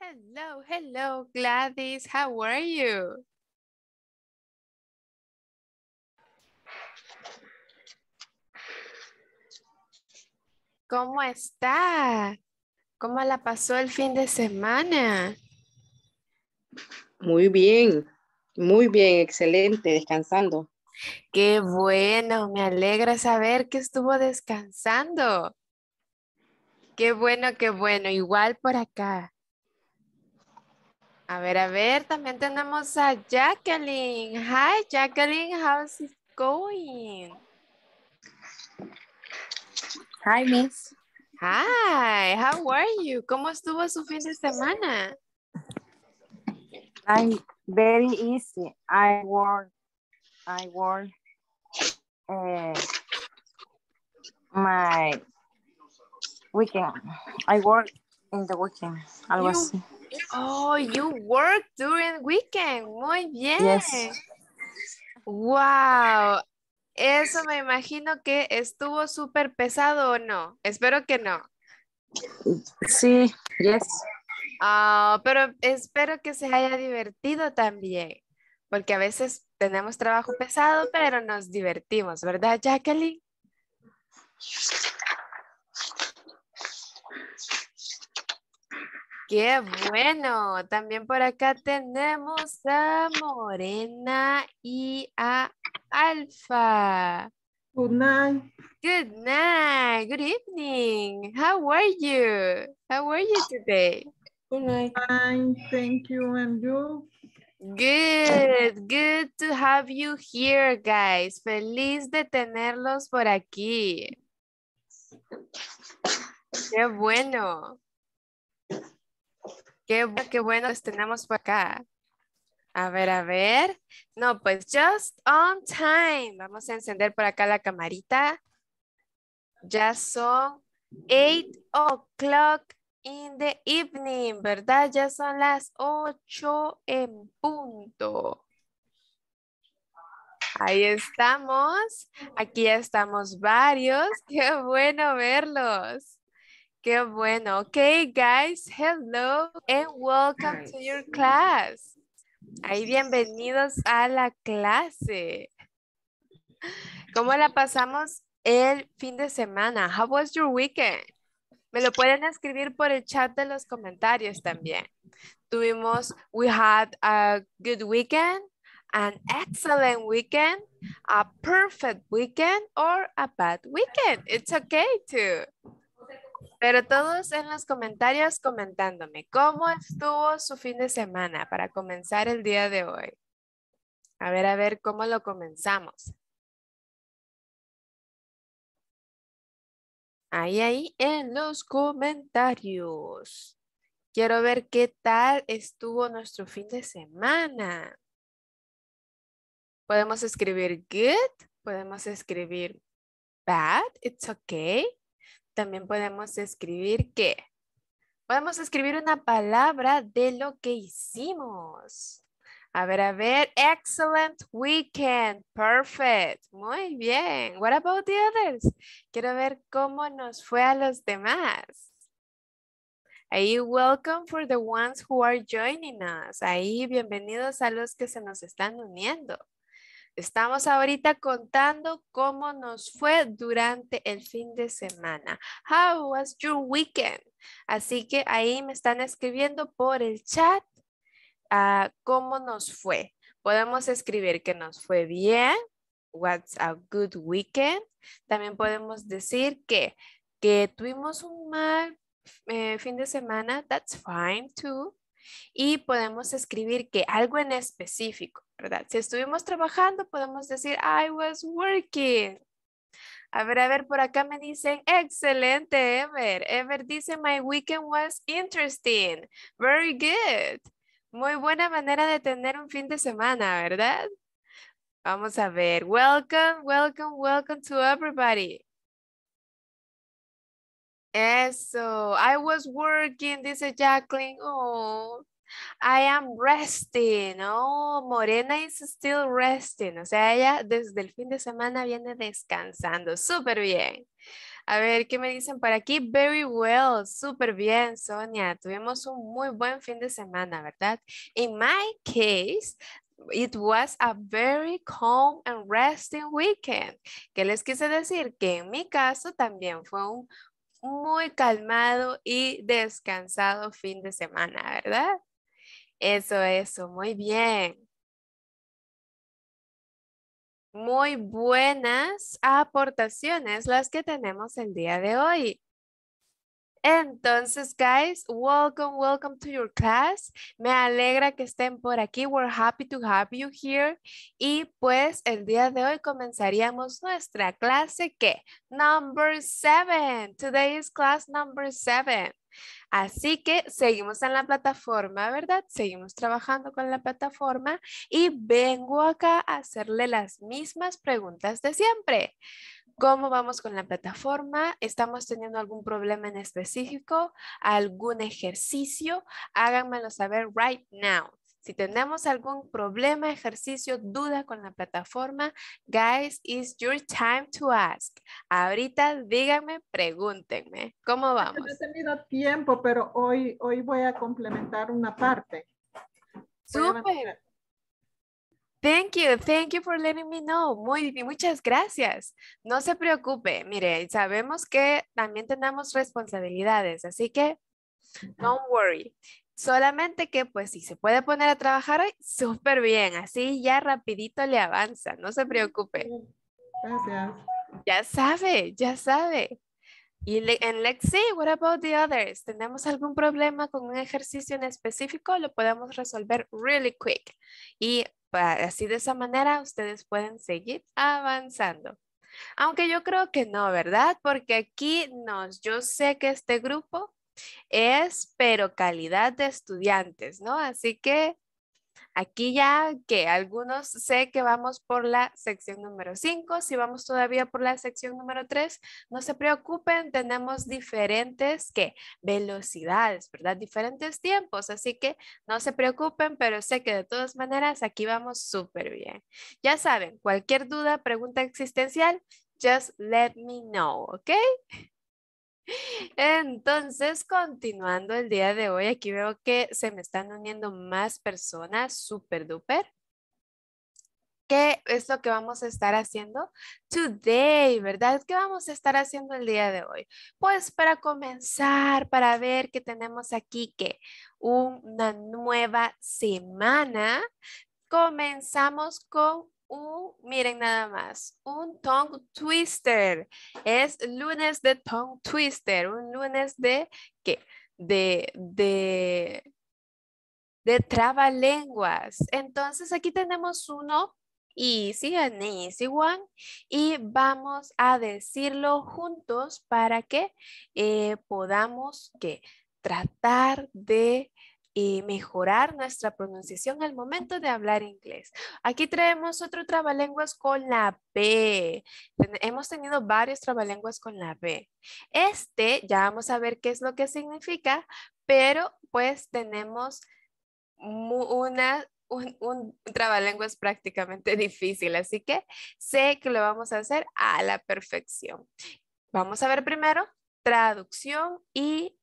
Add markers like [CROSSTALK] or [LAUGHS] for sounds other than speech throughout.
Hello, hello, Gladys. How are you? ¿Cómo está? ¿Cómo la pasó el fin de semana? Muy bien, muy bien, excelente, descansando. Qué bueno, me alegra saber que estuvo descansando. Qué bueno, qué bueno, igual por acá. A ver, a ver, también tenemos a Jacqueline. Hi, Jacqueline, how's it going? Hi, Miss. Hi, how are you? ¿Cómo estuvo su fin de semana? I'm very easy. I work, I work eh, my weekend. I work in the weekend, algo así. Oh, you work during weekend. Muy bien. Wow. Eso me imagino que estuvo súper pesado o no. Espero que no. Sí, yes. Ah, pero espero que se haya divertido también, porque a veces tenemos trabajo pesado, pero nos divertimos, ¿verdad, Jacqueline? Qué bueno. También por acá tenemos a Morena y a Alfa. Good night. Good night. Good evening. How are you? How are you today? Good night. Thank you. And you? Good. Good to have you here, guys. Feliz de tenerlos por aquí. Qué bueno. Qué, bueno que pues, tenemos por acá. A ver, a ver. No, pues just on time. Vamos a encender por acá la camarita. Ya son 8 o'clock in the evening, ¿verdad? Ya son las 8 en punto. Ahí estamos. Aquí ya estamos varios. [LAUGHS] Qué bueno verlos. Qué bueno. Okay, guys, hello and welcome to your class. Ahí bienvenidos a la clase. ¿Cómo la pasamos el fin de semana? How was your weekend? Me lo pueden escribir por el chat de los comentarios también. Tuvimos, we had a good weekend, an excellent weekend, a perfect weekend, or a bad weekend. It's okay too. Pero todos en los comentarios comentándome cómo estuvo su fin de semana para comenzar el día de hoy. A ver, a ver cómo lo comenzamos. Ahí, ahí en los comentarios. Quiero ver qué tal estuvo nuestro fin de semana. Podemos escribir good, podemos escribir bad, it's okay. También podemos escribir qué. Podemos escribir una palabra de lo que hicimos. A ver, a ver. Excellent weekend. Perfect. Muy bien. What about the others? Quiero ver cómo nos fue a los demás. Ahí, welcome for the ones who are joining us. Ahí, bienvenidos a los que se nos están uniendo. Estamos ahorita contando cómo nos fue durante el fin de semana. How was your weekend? Así que ahí me están escribiendo por el chat ah, cómo nos fue. Podemos escribir que nos fue bien. What's a good weekend? También podemos decir que, que tuvimos un mal eh, fin de semana. That's fine too. Y podemos escribir que algo en específico ¿verdad? Si estuvimos trabajando, podemos decir, I was working. A ver, a ver, por acá me dicen, excelente, Ever. Ever dice, my weekend was interesting. Very good. Muy buena manera de tener un fin de semana, ¿verdad? Vamos a ver. Welcome, welcome, welcome to everybody. Eso. I was working, dice Jacqueline. Oh, I am resting. Oh, Morena is still resting. O sea, ella desde el fin de semana viene descansando. Súper bien. A ver, ¿qué me dicen por aquí? Very well, súper bien, Sonia. Tuvimos un muy buen fin de semana, ¿verdad? In my case, it was a very calm and resting weekend. ¿Qué les quise decir? Que en mi caso también fue un muy calmado y descansado fin de semana, ¿verdad? Eso, eso, muy bien. Muy buenas aportaciones las que tenemos el día de hoy. Entonces, guys, welcome, welcome to your class. Me alegra que estén por aquí. We're happy to have you here. Y pues el día de hoy comenzaríamos nuestra clase que number seven. Today is class number seven. Así que seguimos en la plataforma, ¿verdad? Seguimos trabajando con la plataforma y vengo acá a hacerle las mismas preguntas de siempre cómo vamos con la plataforma, estamos teniendo algún problema en específico, algún ejercicio, háganmelo saber right now. Si tenemos algún problema, ejercicio, duda con la plataforma, guys, it's your time to ask. Ahorita díganme, pregúntenme, ¿cómo pues, vamos? No he tenido tiempo, pero hoy, hoy voy a complementar una parte. Súper. Thank you, thank you for letting me know. Muy muchas gracias. No se preocupe, mire, sabemos que también tenemos responsabilidades, así que no worry. Solamente que pues si se puede poner a trabajar súper bien, así ya rapidito le avanza, no se preocupe. Gracias. Ya sabe, ya sabe. Y le, and let's see, what about the others? ¿Tenemos algún problema con un ejercicio en específico? Lo podemos resolver really quick. Y así de esa manera ustedes pueden seguir avanzando. Aunque yo creo que no, ¿verdad? Porque aquí nos, yo sé que este grupo es, pero calidad de estudiantes, ¿no? Así que Aquí ya que algunos sé que vamos por la sección número 5, si vamos todavía por la sección número 3, no se preocupen, tenemos diferentes ¿qué? velocidades, ¿verdad? Diferentes tiempos, así que no se preocupen, pero sé que de todas maneras aquí vamos súper bien. Ya saben, cualquier duda, pregunta existencial, just let me know, ¿ok? [LAUGHS] Entonces, continuando el día de hoy, aquí veo que se me están uniendo más personas, super duper. ¿Qué es lo que vamos a estar haciendo today, verdad? ¿Qué vamos a estar haciendo el día de hoy? Pues para comenzar, para ver que tenemos aquí que una nueva semana, comenzamos con miren nada más, un tongue twister. Es lunes de tongue twister, un lunes de qué? De, de, de trabalenguas. Entonces aquí tenemos uno easy, an easy one. Y vamos a decirlo juntos para que eh, podamos que tratar de y mejorar nuestra pronunciación al momento de hablar inglés. Aquí traemos otro trabalenguas con la B. Hemos tenido varios trabalenguas con la B. Este, ya vamos a ver qué es lo que significa, pero pues tenemos una, un, un trabalenguas prácticamente [LAUGHS] difícil, así que sé que lo vamos a hacer a la perfección. Vamos a ver primero traducción y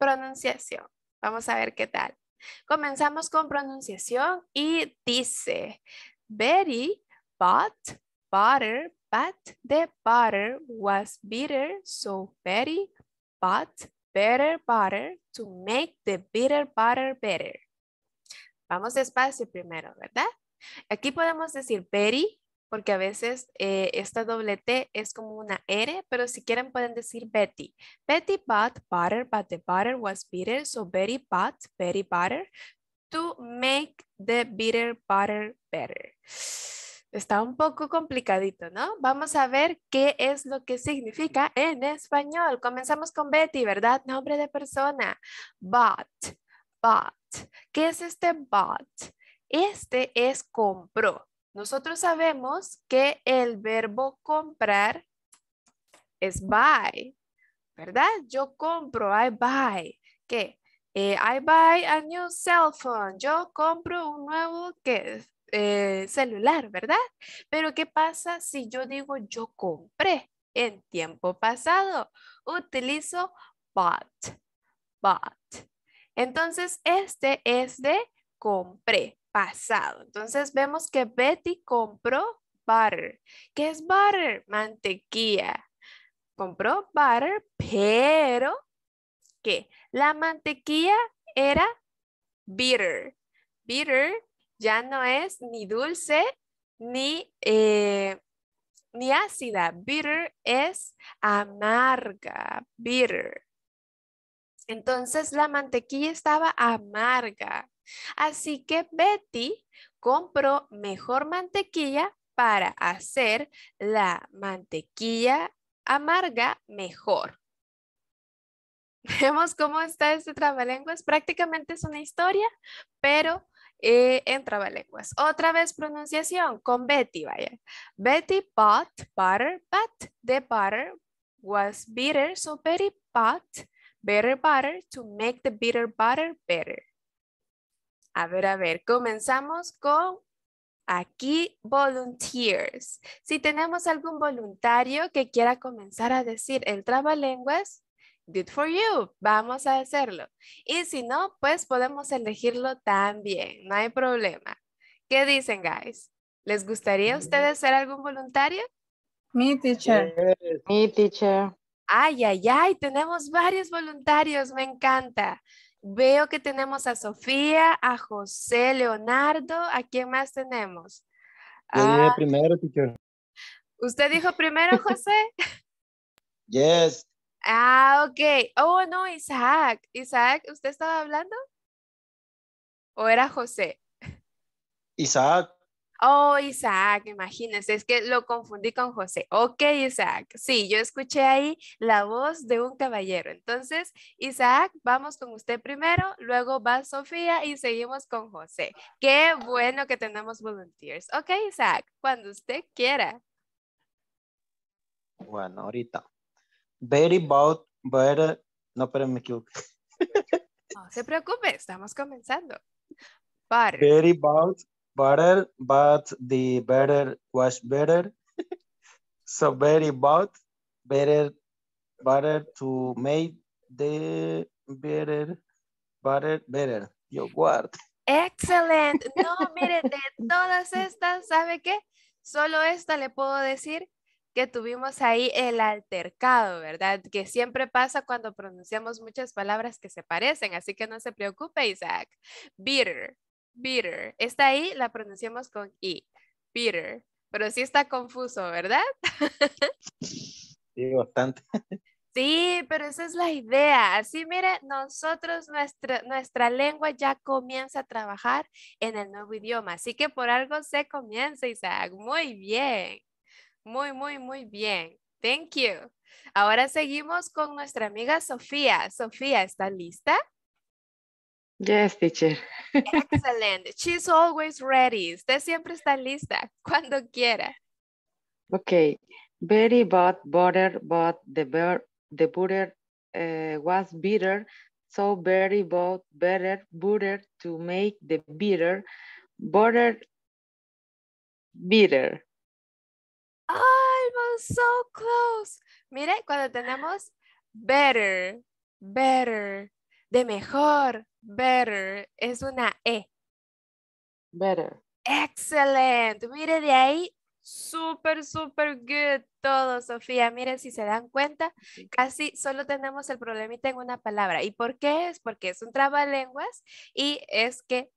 pronunciación. Vamos a ver qué tal. Comenzamos con pronunciación y dice, Betty bought butter, but the butter was bitter, so Betty bought better butter to make the bitter butter better. Vamos despacio primero, ¿verdad? Aquí podemos decir Betty porque a veces eh, esta doble T es como una R, pero si quieren pueden decir Betty. Betty bought butter, but the butter was bitter, so Betty bought Betty butter to make the bitter butter better. Está un poco complicadito, ¿no? Vamos a ver qué es lo que significa en español. Comenzamos con Betty, ¿verdad? Nombre de persona. Bought, bought. ¿Qué es este bought? Este es compró. Nosotros sabemos que el verbo comprar es buy, ¿verdad? Yo compro, I buy. ¿Qué? Eh, I buy a new cell phone. Yo compro un nuevo eh, celular, ¿verdad? Pero ¿qué pasa si yo digo yo compré en tiempo pasado? Utilizo bought, bought. Entonces, este es de compré pasado. Entonces vemos que Betty compró butter. ¿Qué es butter? Mantequilla. Compró butter, pero que la mantequilla era bitter. Bitter ya no es ni dulce ni, eh, ni ácida. Bitter es amarga. Bitter. Entonces la mantequilla estaba amarga. Así que Betty compró mejor mantequilla para hacer la mantequilla amarga mejor. [LAUGHS] Vemos cómo está este trabalenguas. Prácticamente es una historia, pero eh, en trabalenguas. Otra vez pronunciación con Betty, vaya. Betty bought butter, but the butter was bitter, so Betty bought better butter to make the bitter butter better. A ver, a ver, comenzamos con aquí volunteers. Si tenemos algún voluntario que quiera comenzar a decir el trabalenguas, good for you, vamos a hacerlo. Y si no, pues podemos elegirlo también, no hay problema. ¿Qué dicen, guys? ¿Les gustaría a mm. ustedes ser algún voluntario? Mi teacher. Mi teacher. Ay, ay, ay, tenemos varios voluntarios, me encanta. Veo que tenemos a Sofía, a José Leonardo. ¿A quién más tenemos? Yo ah, primero, teacher. ¿Usted dijo primero, José? [LAUGHS] yes. Ah, ok. Oh, no, Isaac. Isaac, ¿usted estaba hablando? ¿O era José? Isaac. Oh, Isaac, imagínese, es que lo confundí con José. Ok, Isaac, sí, yo escuché ahí la voz de un caballero. Entonces, Isaac, vamos con usted primero, luego va Sofía y seguimos con José. Qué bueno que tenemos volunteers. Ok, Isaac, cuando usted quiera. Bueno, ahorita. Very about, but, no, pero me No se preocupe, estamos comenzando. [LAUGHS] Very butter, but the better was better. [LAUGHS] so very bad, better butter to make the better, butter better. word. Excellent. [LAUGHS] No, mire, de todas estas, ¿sabe qué? Solo esta le puedo decir que tuvimos ahí el altercado, ¿verdad? Que siempre pasa cuando pronunciamos muchas palabras que se parecen, así que no se preocupe, Isaac. Beer. Peter, está ahí la pronunciamos con I, Peter, Pero sí está confuso, ¿verdad? Sí, bastante. [LAUGHS] Sí, pero esa es la idea. Así, mire, nosotros, nuestra, nuestra lengua ya comienza a trabajar en el nuevo idioma. Así que por algo se comienza, Isaac. Muy bien. Muy, muy, muy bien. Thank you. Ahora seguimos con nuestra amiga Sofía. Sofía, ¿está lista? Yes, teacher. [LAUGHS] Excellent. She's always ready. Usted siempre está lista, [LAUGHS] cuando quiera. Okay. Very bought butter, but the, bear, the butter uh, was bitter, so very bought better butter to make the bitter butter bitter. was so close. Mire, cuando tenemos better, better, de mejor, better es una E. Better. Excelente, Mire de ahí, súper, súper good todo, Sofía. Miren, si se dan cuenta, casi solo tenemos el problemita en una palabra. ¿Y por qué es? Porque es un trabalenguas y es que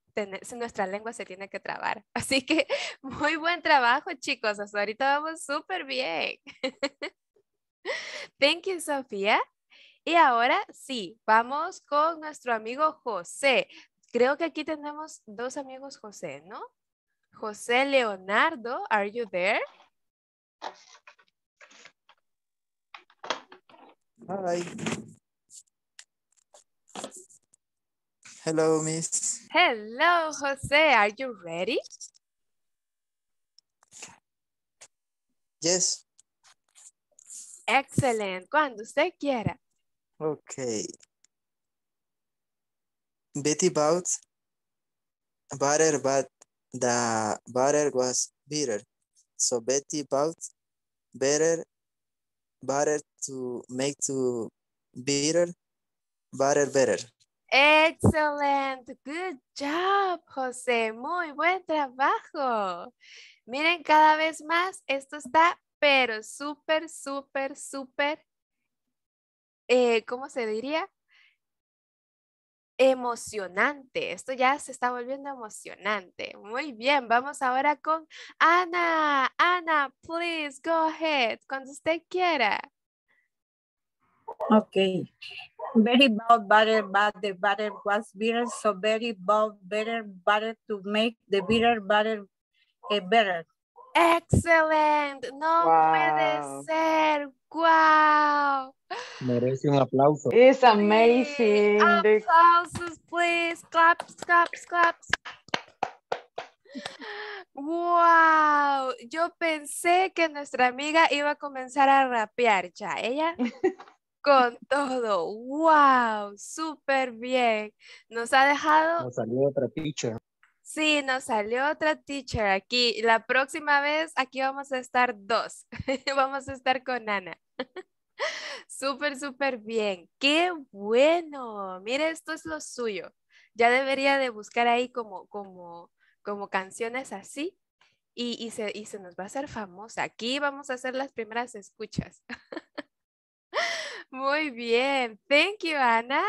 nuestra lengua se tiene que trabar. [LAUGHS] Así que muy buen trabajo, chicos. ahorita vamos súper bien. [LAUGHS] Thank you, Sofía. Y ahora sí, vamos con nuestro amigo José. Creo que aquí tenemos dos amigos José, ¿no? José Leonardo, are you there? Hi. Hello, miss. Hello, José. Are you ready? Yes. Excellent. Cuando usted quiera. Ok. Betty bought butter, but the butter was bitter. So Betty bought better butter to make to bitter butter better. Excellent. Good job, José. Muy buen trabajo. Miren, cada vez más, esto está pero súper, súper, súper eh, ¿cómo se diría? Emocionante. Esto ya se está volviendo emocionante. Muy bien, vamos ahora con Ana. Ana, please go ahead, cuando usted quiera. Okay. Very bad butter, but the butter was bitter, so very bad better butter to make the bitter butter eh, better. ¡Excelente! no puede ser, wow. Merece un aplauso. ¡Es amazing. aplausos, please, claps, claps, claps. Wow, yo pensé que nuestra amiga iba a comenzar a rapear ya. Ella [LAUGHS] con todo. Wow, súper bien. Nos ha dejado. Nos salió otra picha. Sí, nos salió otra teacher aquí. La próxima vez aquí vamos a estar dos. [LAUGHS] vamos a estar con Ana. [LAUGHS] súper, súper bien. Qué bueno. Mire, esto es lo suyo. Ya debería de buscar ahí como, como, como canciones así y, se, y se nos va a hacer famosa. Aquí vamos a hacer las primeras escuchas. [LAUGHS] Muy bien. Thank you, Ana.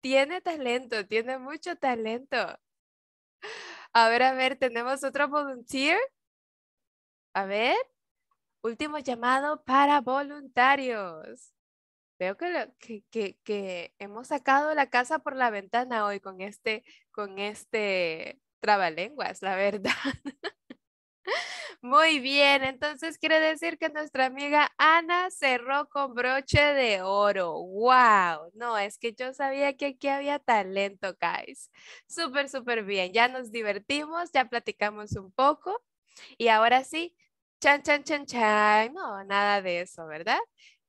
Tiene talento, tiene mucho talento. A ver, a ver, tenemos otro volunteer. A ver, último llamado para voluntarios. Veo que, que, que, que, hemos sacado la casa por la ventana hoy con este, con este trabalenguas, la verdad. [LAUGHS] Muy bien, entonces quiere decir que nuestra amiga Ana cerró con broche de oro. ¡Wow! No, es que yo sabía que aquí había talento, guys. Súper, súper bien. Ya nos divertimos, ya platicamos un poco. Y ahora sí, chan, chan, chan, chan. No, nada de eso, ¿verdad?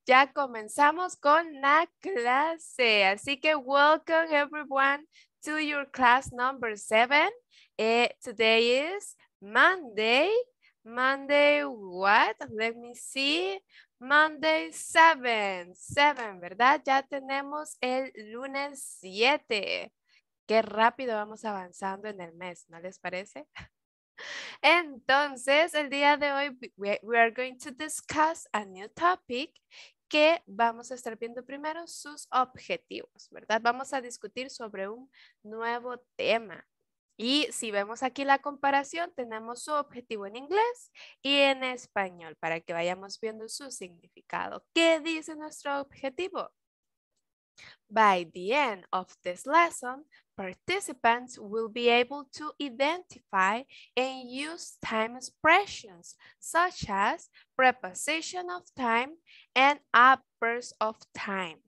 Ya comenzamos con la clase. Así que welcome everyone to your class number seven. Eh, today is Monday, Monday, what? Let me see. Monday 7, 7, ¿verdad? Ya tenemos el lunes 7. Qué rápido vamos avanzando en el mes, ¿no les parece? [LAUGHS] Entonces, el día de hoy, we are going to discuss a new topic que vamos a estar viendo primero sus objetivos, ¿verdad? Vamos a discutir sobre un nuevo tema. Y si vemos aquí la comparación, tenemos su objetivo en inglés y en español para que vayamos viendo su significado. ¿Qué dice nuestro objetivo? By the end of this lesson, participants will be able to identify and use time expressions such as preposition of time and uppers of time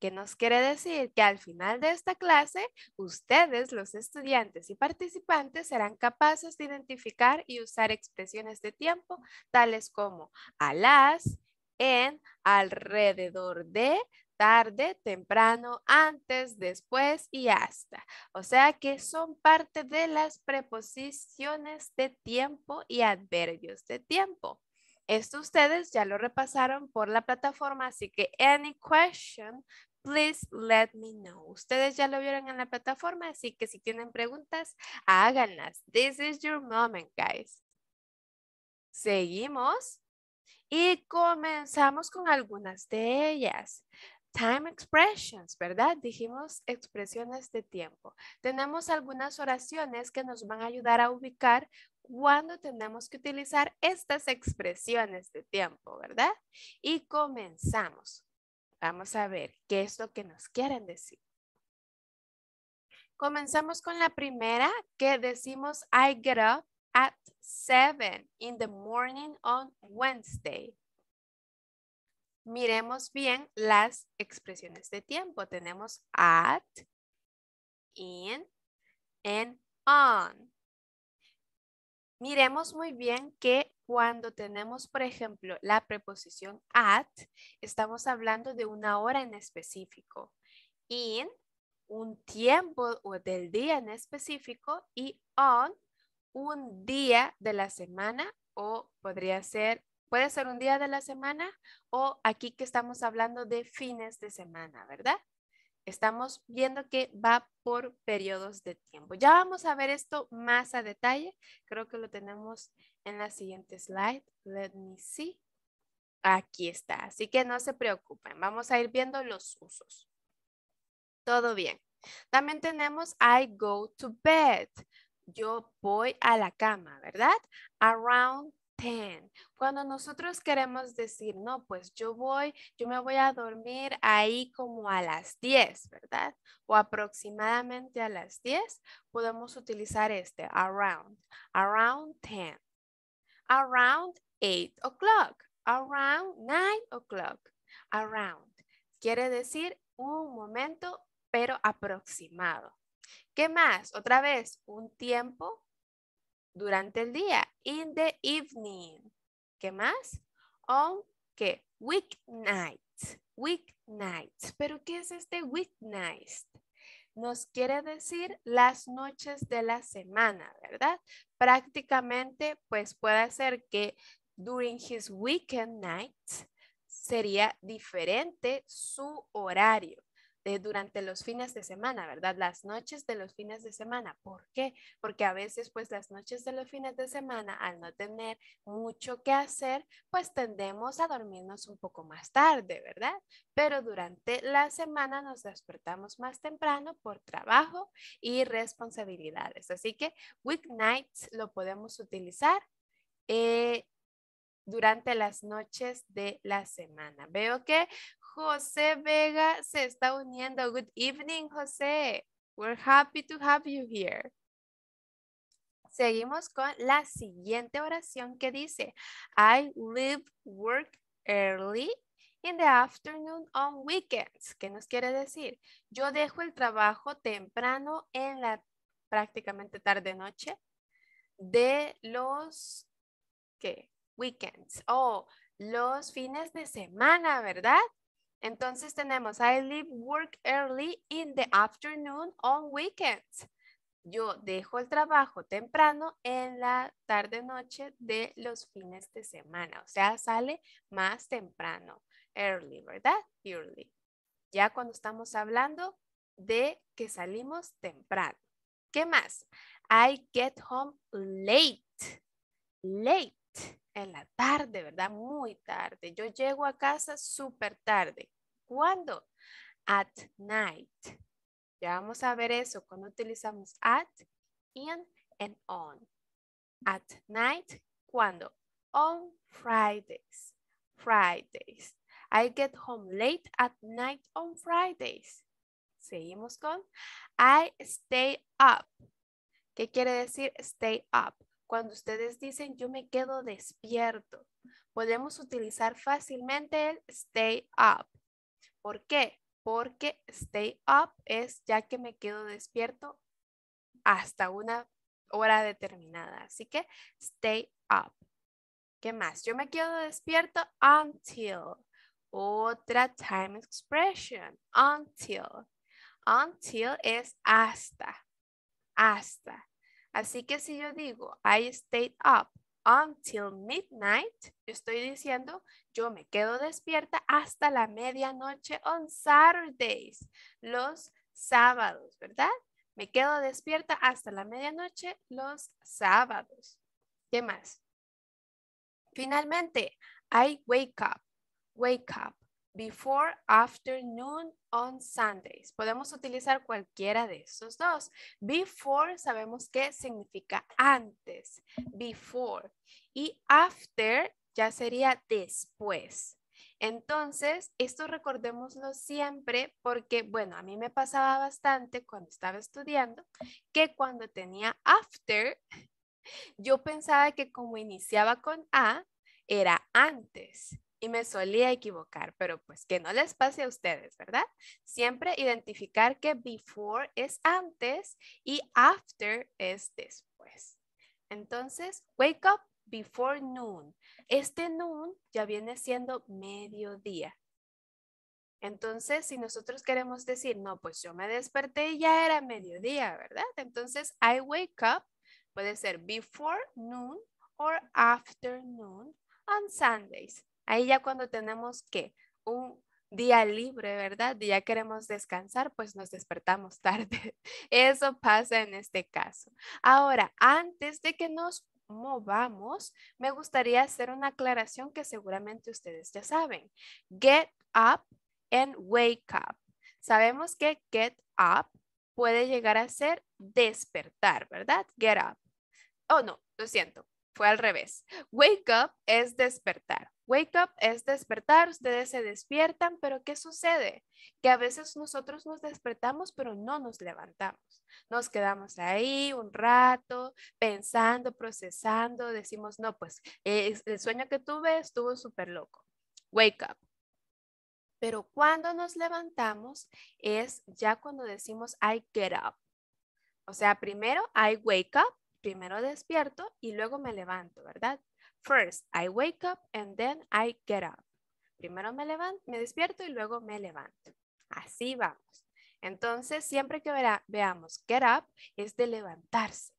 que nos quiere decir que al final de esta clase, ustedes, los estudiantes y participantes, serán capaces de identificar y usar expresiones de tiempo, tales como a las, en, alrededor de, tarde, temprano, antes, después y hasta. O sea que son parte de las preposiciones de tiempo y adverbios de tiempo. Esto ustedes ya lo repasaron por la plataforma, así que any question please let me know. Ustedes ya lo vieron en la plataforma, así que si tienen preguntas, háganlas. This is your moment, guys. Seguimos y comenzamos con algunas de ellas. Time expressions, ¿verdad? Dijimos expresiones de tiempo. Tenemos algunas oraciones que nos van a ayudar a ubicar cuándo tenemos que utilizar estas expresiones de tiempo, ¿verdad? Y comenzamos. Vamos a ver qué es lo que nos quieren decir. Comenzamos con la primera que decimos I get up at 7 in the morning on Wednesday. Miremos bien las expresiones de tiempo. Tenemos at, in, and on. Miremos muy bien que cuando tenemos, por ejemplo, la preposición at, estamos hablando de una hora en específico. In, un tiempo o del día en específico. Y on, un día de la semana o podría ser, puede ser un día de la semana o aquí que estamos hablando de fines de semana, ¿verdad? Estamos viendo que va por periodos de tiempo. Ya vamos a ver esto más a detalle. Creo que lo tenemos en la siguiente slide. Let me see. Aquí está. Así que no se preocupen. Vamos a ir viendo los usos. Todo bien. También tenemos I go to bed. Yo voy a la cama, ¿verdad? Around 10. Cuando nosotros queremos decir, no, pues yo voy, yo me voy a dormir ahí como a las 10, ¿verdad? O aproximadamente a las 10, podemos utilizar este, around, around 10 around 8 o'clock, around nine o'clock, around. Quiere decir un momento, pero aproximado. ¿Qué más? Otra vez, un tiempo durante el día, in the evening. ¿Qué más? On, ¿qué? Weeknight, weeknight. ¿Pero qué es este weeknight? nos quiere decir las noches de la semana, ¿verdad? Prácticamente, pues puede ser que during his weekend nights sería diferente su horario durante los fines de semana, ¿verdad? Las noches de los fines de semana. ¿Por qué? Porque a veces, pues las noches de los fines de semana, al no tener mucho que hacer, pues tendemos a dormirnos un poco más tarde, ¿verdad? Pero durante la semana nos despertamos más temprano por trabajo y responsabilidades. Así que weeknights lo podemos utilizar. Eh, durante las noches de la semana. Veo que José Vega se está uniendo. Good evening, José. We're happy to have you here. Seguimos con la siguiente oración que dice, I live work early in the afternoon on weekends. ¿Qué nos quiere decir? Yo dejo el trabajo temprano en la prácticamente tarde noche de los ¿qué? weekends o oh, los fines de semana, ¿verdad? Entonces tenemos, I leave work early in the afternoon on weekends. Yo dejo el trabajo temprano en la tarde-noche de los fines de semana. O sea, sale más temprano. Early, ¿verdad? Early. Ya cuando estamos hablando de que salimos temprano. ¿Qué más? I get home late. Late en la tarde, ¿verdad? Muy tarde. Yo llego a casa súper tarde. ¿Cuándo? At night. Ya vamos a ver eso cuando utilizamos at, in and on. At night, ¿cuándo? On Fridays. Fridays. I get home late at night on Fridays. Seguimos con I stay up. ¿Qué quiere decir stay up? cuando ustedes dicen yo me quedo despierto, podemos utilizar fácilmente el stay up. ¿Por qué? Porque stay up es ya que me quedo despierto hasta una hora determinada. Así que stay up. ¿Qué más? Yo me quedo despierto until. Otra time expression. Until. Until es hasta. Hasta. Así que si yo digo, I stayed up until midnight, estoy diciendo, yo me quedo despierta hasta la medianoche on Saturdays, los sábados, ¿verdad? Me quedo despierta hasta la medianoche los sábados. ¿Qué más? Finalmente, I wake up, wake up before, afternoon, on Sundays. Podemos utilizar cualquiera de esos dos. Before sabemos que significa antes, before. Y after ya sería después. Entonces, esto recordémoslo siempre porque, bueno, a mí me pasaba bastante cuando estaba estudiando que cuando tenía after, yo pensaba que como iniciaba con A, era antes y me solía equivocar, pero pues que no les pase a ustedes, ¿verdad? Siempre identificar que before es antes y after es después. Entonces, wake up before noon. Este noon ya viene siendo mediodía. Entonces, si nosotros queremos decir, no, pues yo me desperté y ya era mediodía, ¿verdad? Entonces, I wake up puede ser before noon or after noon on Sundays. Ahí ya cuando tenemos que un día libre, ¿verdad? Y ya queremos descansar, pues nos despertamos [LAUGHS] tarde. Eso pasa en este caso. Ahora, antes de que nos movamos, me gustaría hacer una aclaración que seguramente ustedes ya saben. Get up and wake up. Sabemos que get up puede llegar a ser despertar, ¿verdad? Get up. Oh, no, lo siento, fue al revés. Wake up es despertar. Wake up es despertar, ustedes se despiertan, pero ¿qué sucede? Que a veces nosotros nos despertamos, pero no nos levantamos. Nos quedamos ahí un rato pensando, procesando, decimos, no, pues eh, el sueño que tuve estuvo súper loco. Wake up. Pero cuando nos levantamos es ya cuando decimos, I get up. O sea, primero I wake up, primero despierto y luego me levanto, ¿verdad? First, I wake up and then I get up. Primero me me despierto y luego me levanto. Así vamos. Entonces, siempre que veamos get up es de levantarse.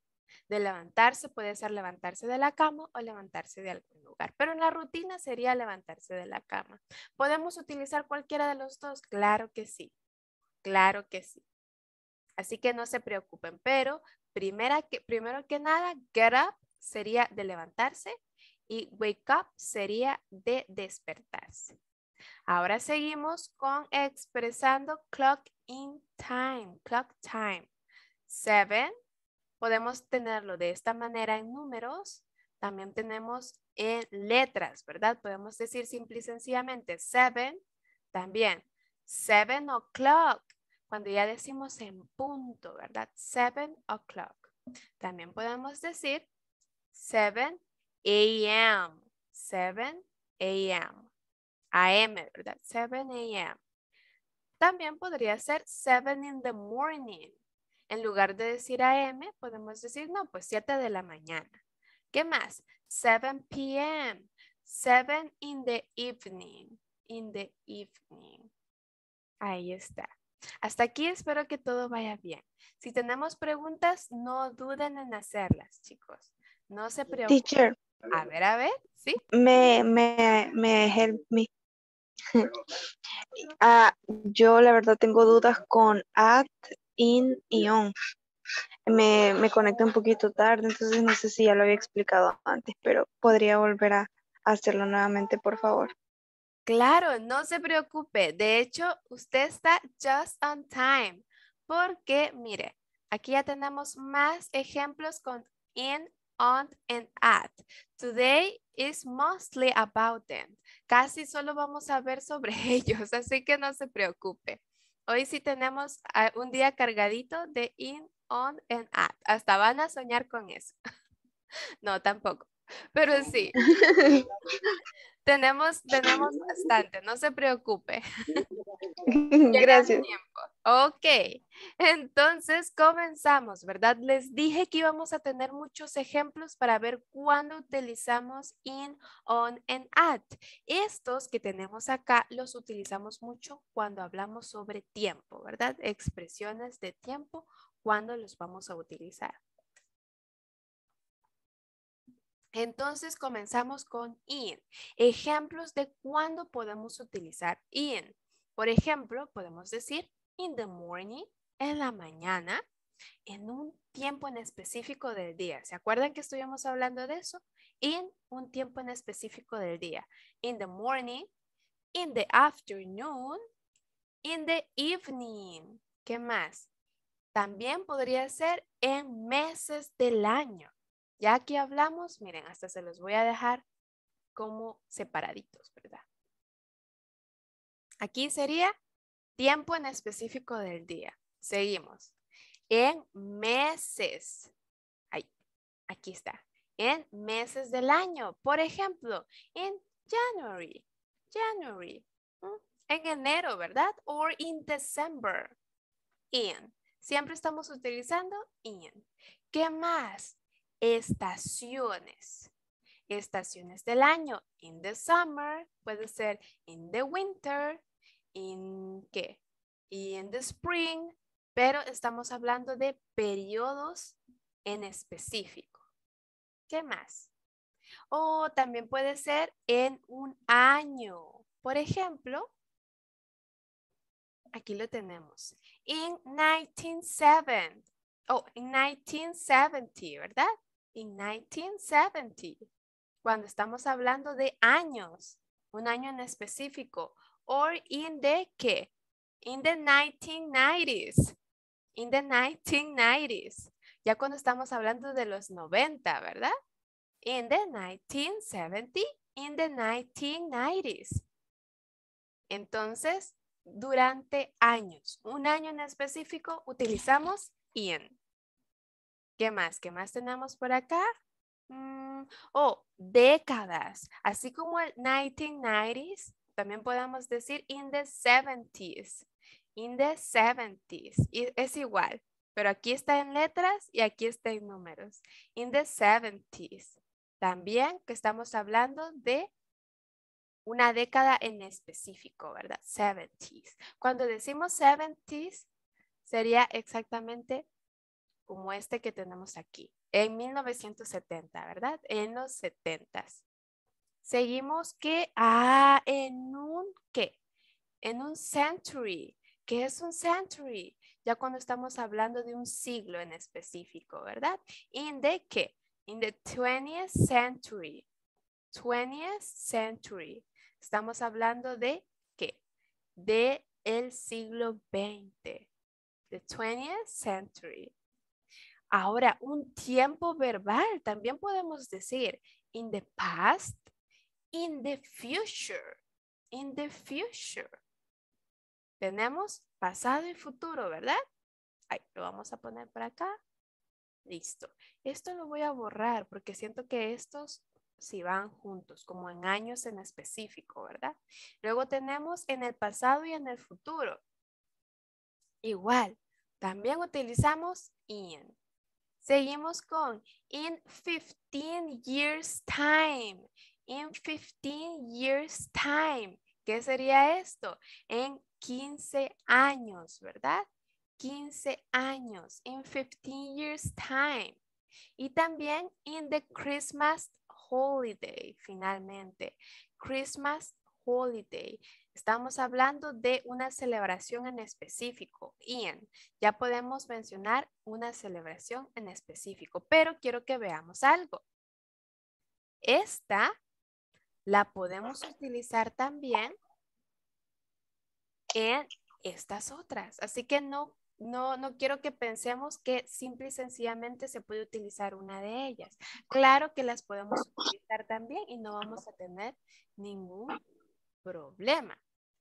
De levantarse puede ser levantarse de la cama o levantarse de algún lugar, pero en la rutina sería levantarse de la cama. ¿Podemos utilizar cualquiera de los dos? Claro que sí, claro que sí. Así que no se preocupen, pero primera que, primero que nada, get up sería de levantarse y wake up sería de despertarse. Ahora seguimos con expresando clock in time, clock time. Seven, podemos tenerlo de esta manera en números, también tenemos en letras, ¿verdad? Podemos decir simple y sencillamente seven, también seven o'clock, cuando ya decimos en punto, ¿verdad? Seven o'clock. También podemos decir seven a.m. 7 a.m. AM, ¿verdad? 7 a.m. También podría ser 7 in the morning. En lugar de decir AM, podemos decir, no, pues 7 de la mañana. ¿Qué más? 7 p.m. 7 in the evening. In the evening. Ahí está. Hasta aquí espero que todo vaya bien. Si tenemos preguntas, no duden en hacerlas, chicos. No se preocupen. A ver, a ver, sí. Me, me, me help me. [LAUGHS] Ah, yo la verdad tengo dudas con at, in y on. Me, me conecté un poquito tarde, entonces no sé si ya lo había explicado antes, pero podría volver a hacerlo nuevamente, por favor. Claro, no se preocupe. De hecho, usted está just on time. Porque, mire, aquí ya tenemos más ejemplos con in on at. Today is mostly about them. Casi solo vamos a ver sobre [LAUGHS] ellos, así que no se preocupe. Hoy sí tenemos ah, un día cargadito de in, on and at. Hasta van a soñar con eso. [LAUGHS] No, tampoco. Pero sí. [LAUGHS] tenemos, tenemos bastante, no se preocupe. Gracias. Ok, entonces comenzamos, ¿verdad? Les dije que íbamos a tener muchos ejemplos para ver cuándo utilizamos in, on, and at. Estos que tenemos acá los utilizamos mucho cuando hablamos sobre tiempo, ¿verdad? Expresiones de tiempo, cuándo los vamos a utilizar. Entonces comenzamos con in. Ejemplos de cuándo podemos utilizar in. Por ejemplo, podemos decir, in the morning, en la mañana, en un tiempo en específico del día. ¿Se acuerdan que estuvimos hablando de eso? In un tiempo en específico del día. In the morning, in the afternoon, in the evening. ¿Qué más? También podría ser en meses del año. Ya aquí hablamos, miren, hasta se los voy a dejar como separaditos, ¿verdad? Aquí sería Tiempo en específico del día. Seguimos. En meses. aquí está. En meses del año. Por ejemplo, en January. January. ¿Mm? En enero, ¿verdad? Or in December. In. Siempre estamos utilizando in. ¿Qué más? Estaciones. Estaciones del año. In the summer. Puede ser in the winter. ¿En qué? Y en the spring, pero estamos hablando de periodos en específico. ¿Qué más? O también puede ser en un año. Por ejemplo, aquí lo tenemos. In 1970. Oh, in 1970, ¿verdad? In 1970. Cuando estamos hablando de años, un año en específico or in the que? In the 1990s. In the 1990s. Ya cuando estamos hablando de los 90, ¿verdad? In the 1970, in the 1990s. Entonces, durante años, un año en específico, utilizamos in. ¿Qué más? ¿Qué más tenemos por acá? o mm, oh, décadas. Así como el 1990s, también podemos decir in the 70s. In the 70s. es igual, pero aquí está en letras y aquí está en números. In the 70s. También que estamos hablando de una década en específico, ¿verdad? 70s. Cuando decimos 70s, sería exactamente como este que tenemos aquí, en 1970, ¿verdad? En los 70s. Seguimos que, ah, en un qué, en un century. ¿Qué es un century? Ya cuando estamos hablando de un siglo en específico, ¿verdad? In the qué, in the 20th century. 20th century. Estamos hablando de qué? De el siglo 20, The 20th century. Ahora, un tiempo verbal, también podemos decir in the past, in the future. In the future. Tenemos pasado y futuro, ¿verdad? Ahí, lo vamos a poner por acá. Listo. Esto lo voy a borrar porque siento que estos si van juntos, como en años en específico, ¿verdad? Luego tenemos en el pasado y en el futuro. Igual, también utilizamos in. Seguimos con in 15 years time in 15 years time. ¿Qué sería esto? En 15 años, ¿verdad? 15 años, in 15 years time. Y también in the Christmas holiday, finalmente. Christmas holiday. Estamos hablando de una celebración en específico. Ian, ya podemos mencionar una celebración en específico, pero quiero que veamos algo. Esta la podemos utilizar también en estas otras. Así que no, no, no quiero que pensemos que simple y sencillamente se puede utilizar una de ellas. Claro que las podemos utilizar también y no vamos a tener ningún problema.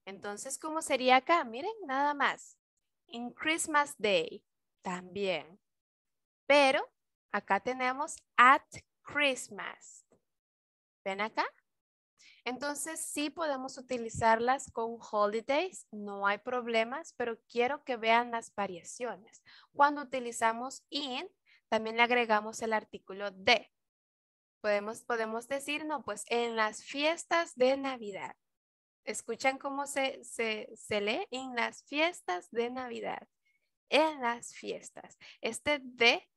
Entonces, ¿cómo sería acá? Miren, nada más. En Christmas Day también. Pero acá tenemos at Christmas. ¿Ven acá? Entonces, sí podemos utilizarlas con holidays, no hay problemas, pero quiero que vean las variaciones. Cuando utilizamos in, también le agregamos el artículo de. Podemos, podemos decir, no, pues en las fiestas de Navidad. ¿Escuchan cómo se, se, se lee? En las fiestas de Navidad. En las fiestas. Este de,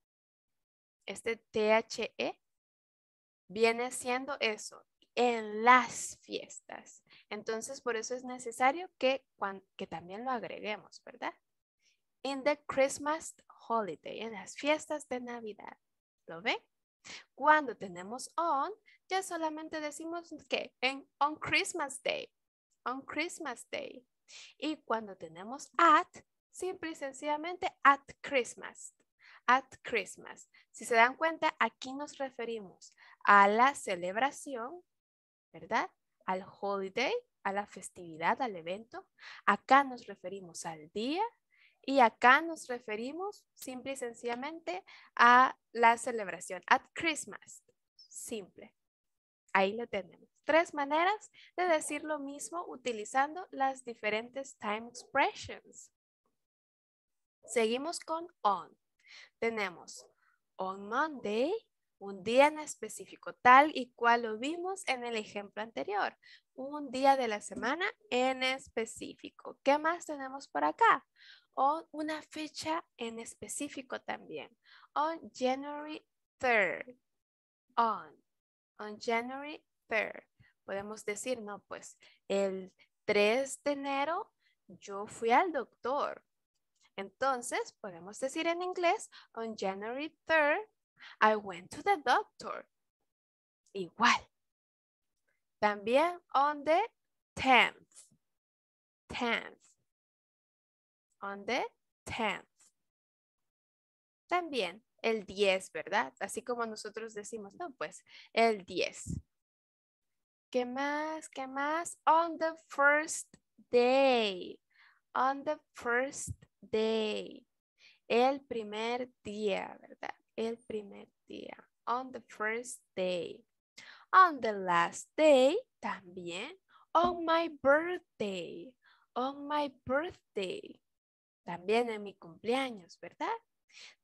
este THE, viene siendo eso, en las fiestas. Entonces, por eso es necesario que, también lo agreguemos, ¿verdad? In the Christmas holiday, en las fiestas de Navidad. ¿Lo ven? Cuando tenemos on, ya solamente decimos que en on Christmas Day. On Christmas Day. Y cuando tenemos at, simple y sencillamente at Christmas. At Christmas. Si se dan cuenta, aquí nos referimos a la celebración ¿verdad? Al holiday, a la festividad, al evento. Acá nos referimos al día y acá nos referimos simple y sencillamente a la celebración, at Christmas, simple. Ahí lo tenemos. Tres maneras de decir lo mismo utilizando las diferentes time expressions. Seguimos con on. Tenemos on Monday, un día en específico, tal y cual lo vimos en el ejemplo anterior. Un día de la semana en específico. ¿Qué más tenemos por acá? O una fecha en específico también. On January 3rd. On. On January 3rd. Podemos decir, no, pues el 3 de enero yo fui al doctor. Entonces, podemos decir en inglés, on January 3rd, I went to the doctor. Igual. También on the 10th. 10th. On the 10th. También el 10, ¿verdad? Así como nosotros decimos, no, pues el 10. ¿Qué más? ¿Qué más? On the first day. On the first day. El primer día, ¿verdad? el primer día. On the first day. On the last day también. On my birthday. On my birthday. También en mi cumpleaños, ¿verdad?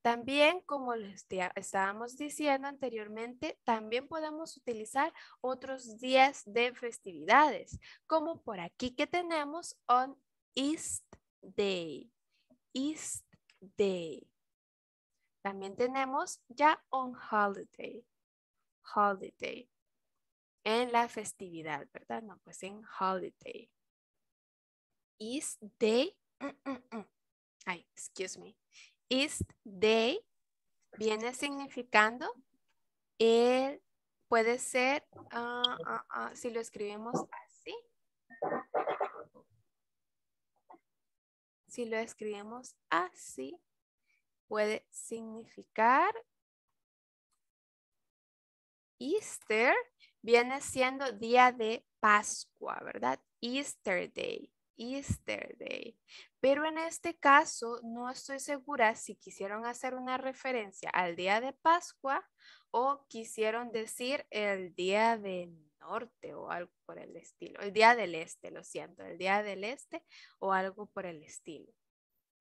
También, como les estábamos diciendo anteriormente, también podemos utilizar otros días de festividades, como por aquí que tenemos on East Day. East Day. También tenemos ya on holiday. Holiday. En la festividad, ¿verdad? No, pues en holiday. Is day. Mm, mm, mm. Ay, excuse me. Is day viene significando el, puede ser, ah, ah, ah, si lo escribimos así, si lo escribimos así, puede significar Easter viene siendo día de Pascua, ¿verdad? Easter Day, Easter Day. Pero en este caso no estoy segura si quisieron hacer una referencia al día de Pascua o quisieron decir el día del norte o algo por el estilo, el día del este, lo siento, el día del este o algo por el estilo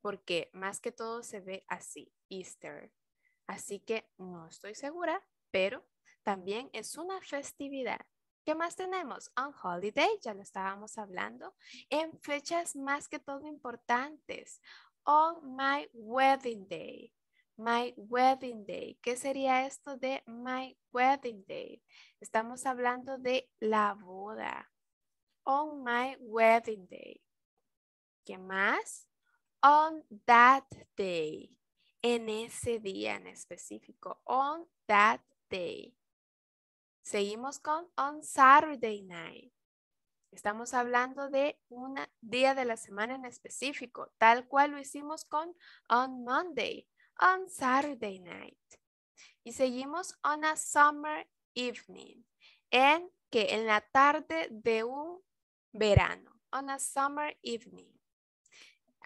porque más que todo se ve así, Easter. Así que no estoy segura, pero también es una festividad. ¿Qué más tenemos? On holiday, ya lo estábamos hablando, en fechas más que todo importantes. On oh, my wedding day. My wedding day. ¿Qué sería esto de my wedding day? Estamos hablando de la boda. On oh, my wedding day. ¿Qué más? on that day. En ese día en específico. On that day. Seguimos con on Saturday night. Estamos hablando de un día de la semana en específico, tal cual lo hicimos con on Monday, on Saturday night. Y seguimos on a summer evening, en que en la tarde de un verano, on a summer evening.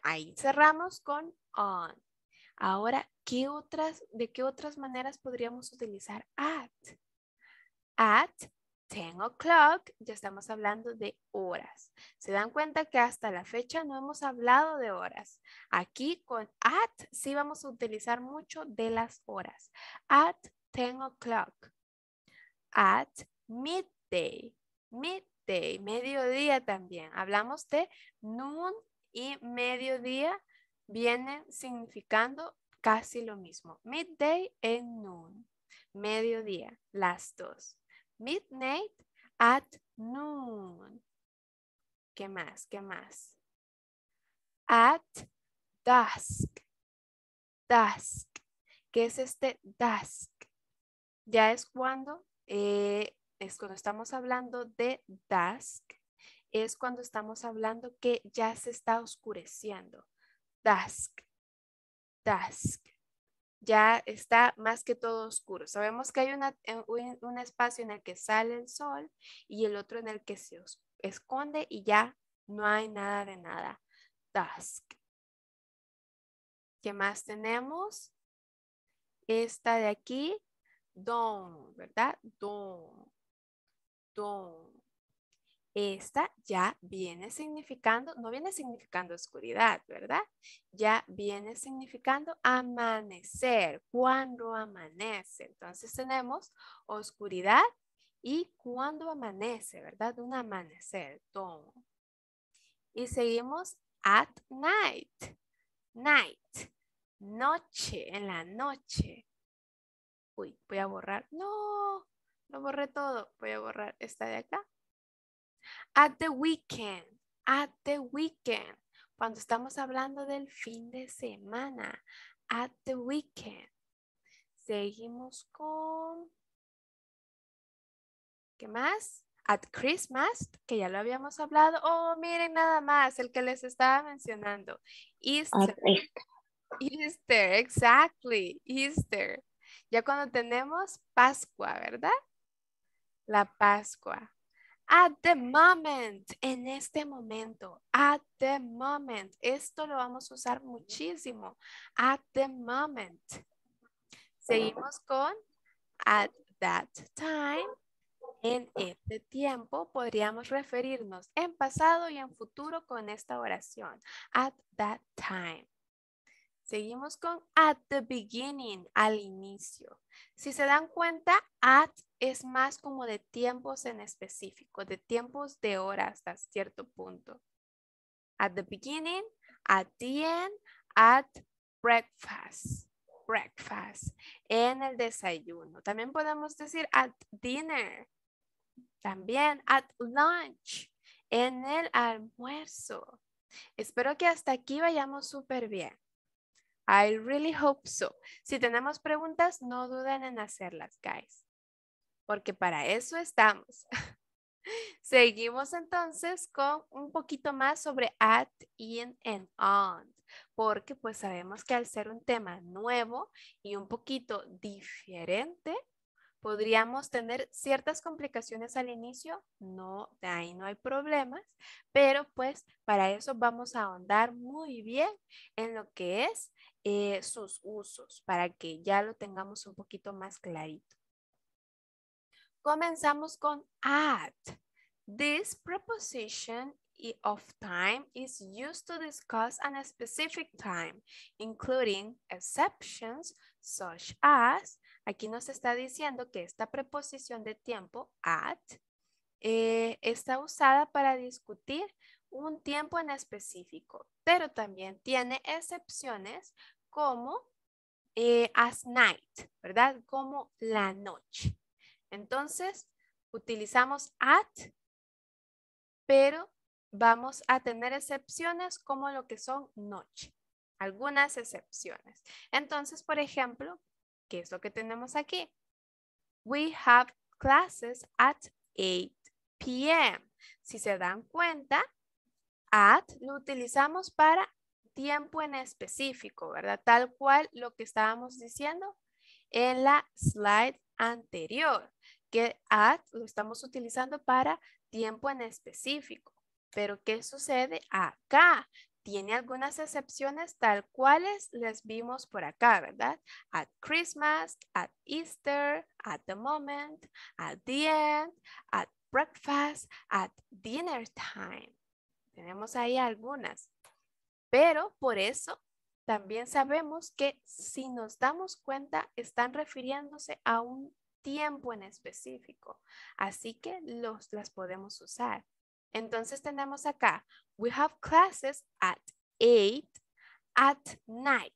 Ahí cerramos con on. Ahora, ¿qué otras, ¿de qué otras maneras podríamos utilizar at? At 10 o'clock, ya estamos hablando de horas. Se dan cuenta que hasta la fecha no hemos hablado de horas. Aquí con at sí vamos a utilizar mucho de las horas. At 10 o'clock. At midday. Midday, mediodía también. Hablamos de noon y mediodía viene significando casi lo mismo. Midday en noon, mediodía, las dos. Midnight at noon. ¿Qué más? ¿Qué más? At dusk. Dusk. ¿Qué es este dusk? Ya es cuando, eh, es cuando estamos hablando de dusk es cuando estamos hablando que ya se está oscureciendo. Dusk, dusk. Ya está más que todo oscuro. Sabemos que hay eh, un, espacio en el que sale el sol y el otro en el que se esconde y ya no hay nada de nada. Dusk. ¿Qué más tenemos? Esta de aquí, dawn, ¿verdad? Dawn, dawn esta ya viene significando, no viene significando oscuridad, ¿verdad? Ya viene significando amanecer, cuando amanece. Entonces tenemos oscuridad y cuando amanece, ¿verdad? Un amanecer, dawn. Y seguimos at night, night, noche, en la noche. Uy, voy a borrar. No, lo borré todo. Voy a borrar esta de acá At the weekend. At the weekend. Cuando estamos hablando del fin de semana. At the weekend. Seguimos con... ¿Qué más? At Christmas, que ya lo habíamos hablado. Oh, miren nada más, el que les estaba mencionando. Easter. Easter, exactly. Easter. Ya cuando tenemos Pascua, ¿verdad? La Pascua. At the moment, en este momento, at the moment. Esto lo vamos a usar muchísimo. At the moment. Seguimos con at that time. En este tiempo podríamos referirnos en pasado y en futuro con esta oración. At that time. Seguimos con at the beginning, al inicio. Si se dan cuenta, at es más como de tiempos en específico, de tiempos de horas hasta cierto punto. At the beginning, at the end, at breakfast. Breakfast, en el desayuno. También podemos decir at dinner. También at lunch, en el almuerzo. Espero que hasta aquí vayamos súper bien. I really hope so. Si tenemos preguntas, no duden en hacerlas, guys. Porque para eso estamos. [LAUGHS] Seguimos entonces con un poquito más sobre at, in and on, porque pues sabemos que al ser un tema nuevo y un poquito diferente, podríamos tener ciertas complicaciones al inicio, no, de ahí no hay problemas, pero pues para eso vamos a ahondar muy bien en lo que es eh, sus usos para que ya lo tengamos un poquito más clarito. Comenzamos con at. This preposition of time is used to discuss a specific time, including exceptions such as, aquí nos está diciendo que esta preposición de tiempo at eh, está usada para discutir un tiempo en específico, pero también tiene excepciones como eh, as night, ¿verdad? Como la noche. Entonces, utilizamos at, pero vamos a tener excepciones como lo que son noche, algunas excepciones. Entonces, por ejemplo, ¿qué es lo que tenemos aquí? We have classes at 8 p.m. Si se dan cuenta, at lo utilizamos para tiempo en específico, ¿verdad? Tal cual lo que estábamos diciendo en la slide anterior, que at lo estamos utilizando para tiempo en específico. Pero ¿qué sucede acá? Tiene algunas excepciones tal cuales les vimos por acá, ¿verdad? At Christmas, at Easter, at the moment, at the end, at breakfast, at dinner time. Tenemos ahí algunas. Pero por eso también sabemos que si nos damos cuenta, están refiriéndose a un tiempo en específico. Así que los, las podemos usar. Entonces tenemos acá, we have classes at eight at night.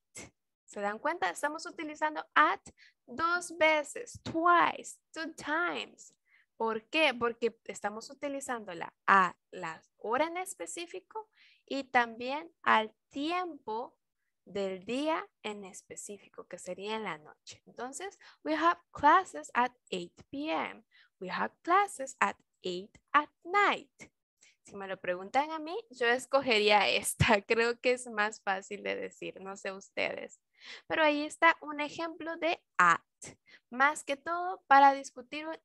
¿Se dan cuenta? Estamos utilizando at dos veces, twice, two times. ¿Por qué? Porque estamos utilizándola a la hora en específico y también al tiempo del día en específico, que sería en la noche. Entonces, we have classes at 8 p.m. We have classes at 8 at night. Si me lo preguntan a mí, yo escogería [LAUGHS] esta. Creo que es más fácil de decir, no sé ustedes. Pero ahí está un ejemplo de a más que todo para discutir un,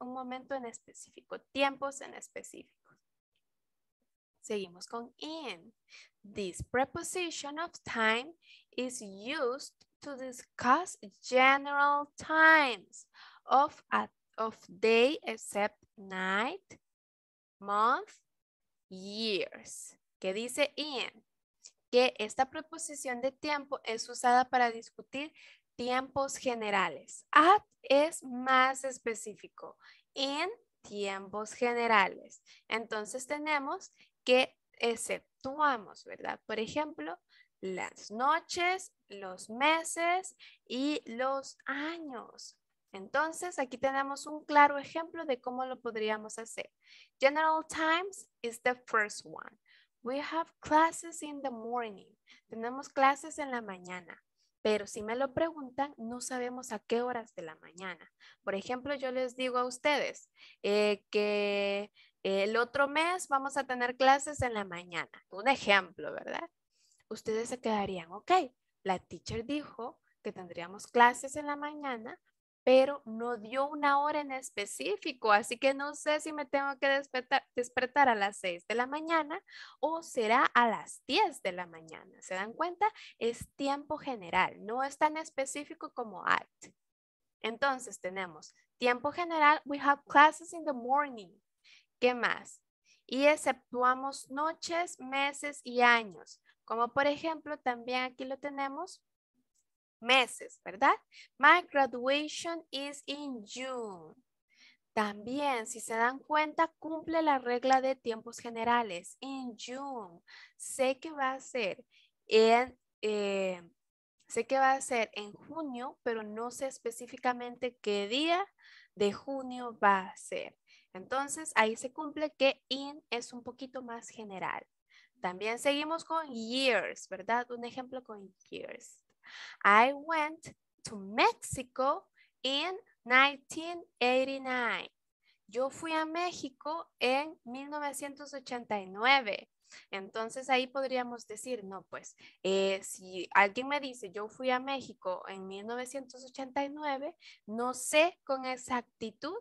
un momento en específico, tiempos en específico. Seguimos con in. This preposition of time is used to discuss general times of, of day except night, month, years. ¿Qué dice in? Que esta preposición de tiempo es usada para discutir tiempos generales. At es más específico. En tiempos generales. Entonces tenemos que exceptuamos, ¿verdad? Por ejemplo, las noches, los meses y los años. Entonces, aquí tenemos un claro ejemplo de cómo lo podríamos hacer. General times is the first one. We have classes in the morning. Tenemos clases en la mañana. Pero si me lo preguntan, no sabemos a qué horas de la mañana. Por ejemplo, yo les digo a ustedes eh, que el otro mes vamos a tener clases en la mañana. Un ejemplo, ¿verdad? Ustedes se quedarían, ok, la teacher dijo que tendríamos clases en la mañana, pero no dio una hora en específico, así que no sé si me tengo que despertar, a las 6 de la mañana o será a las 10 de la mañana. ¿Se dan cuenta? Es tiempo general, no es tan específico como at. Entonces tenemos tiempo general, we have classes in the morning. ¿Qué más? Y exceptuamos noches, meses y años. Como por ejemplo, también aquí lo tenemos, meses, ¿verdad? My graduation is in June. También, si se dan cuenta, cumple la regla de tiempos generales. In June. Sé que va a ser en, eh, sé que va a ser en junio, pero no sé específicamente qué día de junio va a ser. Entonces, ahí se cumple que in es un poquito más general. También seguimos con years, ¿verdad? Un ejemplo con years. I went to Mexico in 1989. Yo fui a México en 1989. Entonces ahí podríamos decir, no, pues eh, si alguien me dice, yo fui a México en 1989, no sé con exactitud